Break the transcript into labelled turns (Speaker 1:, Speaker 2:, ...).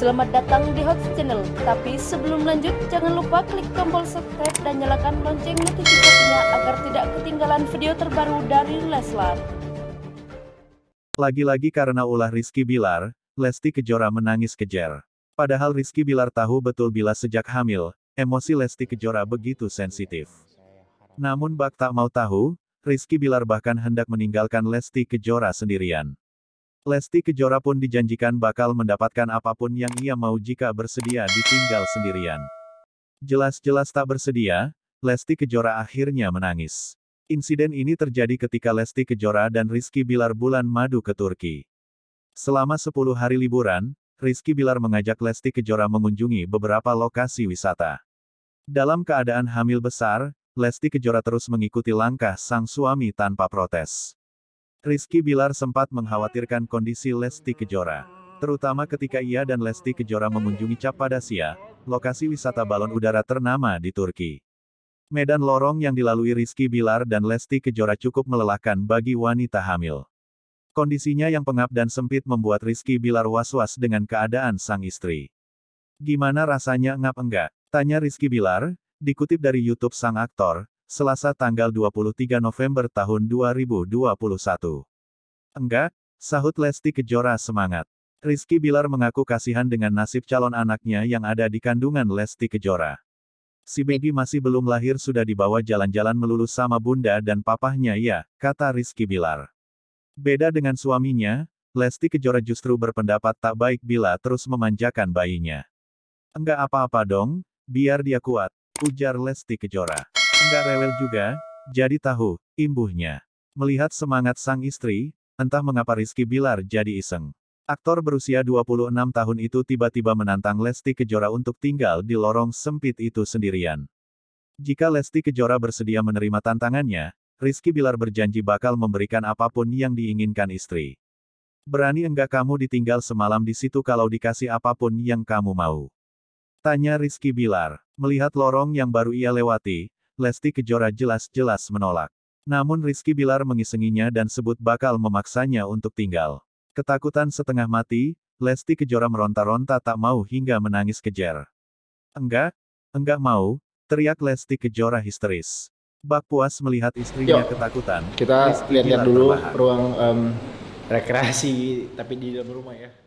Speaker 1: Selamat datang di Hot Channel. Tapi sebelum lanjut, jangan lupa klik tombol subscribe dan nyalakan lonceng notifikasinya agar tidak ketinggalan video terbaru dari Leslar. Lagi-lagi karena ulah Rizky Bilar, Lesti Kejora menangis kejer. Padahal Rizky Bilar tahu betul bila sejak hamil, emosi Lesti Kejora begitu sensitif. Namun Bak tak mau tahu, Rizky Bilar bahkan hendak meninggalkan Lesti Kejora sendirian. Lesti Kejora pun dijanjikan bakal mendapatkan apapun yang ia mau jika bersedia ditinggal sendirian. Jelas-jelas tak bersedia, Lesti Kejora akhirnya menangis. Insiden ini terjadi ketika Lesti Kejora dan Rizky Bilar bulan madu ke Turki. Selama 10 hari liburan, Rizky Bilar mengajak Lesti Kejora mengunjungi beberapa lokasi wisata. Dalam keadaan hamil besar, Lesti Kejora terus mengikuti langkah sang suami tanpa protes. Rizky Bilar sempat mengkhawatirkan kondisi Lesti Kejora. Terutama ketika ia dan Lesti Kejora mengunjungi Cappadocia, lokasi wisata balon udara ternama di Turki. Medan lorong yang dilalui Rizky Bilar dan Lesti Kejora cukup melelahkan bagi wanita hamil. Kondisinya yang pengap dan sempit membuat Rizky Bilar was-was dengan keadaan sang istri. Gimana rasanya ngap enggak? Tanya Rizky Bilar, dikutip dari YouTube sang aktor, Selasa tanggal 23 November tahun 2021. Enggak, sahut Lesti Kejora semangat. Rizky Bilar mengaku kasihan dengan nasib calon anaknya yang ada di kandungan Lesti Kejora. Si baby masih belum lahir sudah dibawa jalan-jalan melulu sama bunda dan papahnya ya, kata Rizky Bilar. Beda dengan suaminya, Lesti Kejora justru berpendapat tak baik bila terus memanjakan bayinya. Enggak apa-apa dong, biar dia kuat, ujar Lesti Kejora. Enggak rewel juga, jadi tahu, imbuhnya. Melihat semangat sang istri, entah mengapa Rizky Bilar jadi iseng. Aktor berusia 26 tahun itu tiba-tiba menantang Lesti Kejora untuk tinggal di lorong sempit itu sendirian. Jika Lesti Kejora bersedia menerima tantangannya, Rizky Bilar berjanji bakal memberikan apapun yang diinginkan istri. Berani enggak kamu ditinggal semalam di situ kalau dikasih apapun yang kamu mau? Tanya Rizky Bilar. Melihat lorong yang baru ia lewati, Lesti Kejora jelas-jelas menolak. Namun Rizky Bilar mengisenginya dan sebut bakal memaksanya untuk tinggal. Ketakutan setengah mati, Lesti Kejora meronta-ronta tak mau hingga menangis kejar. Enggak, enggak mau, teriak Lesti Kejora histeris. Bak puas melihat istrinya Yo, ketakutan. Kita lihat lihat dulu terbahan. ruang um, rekreasi tapi di dalam rumah ya.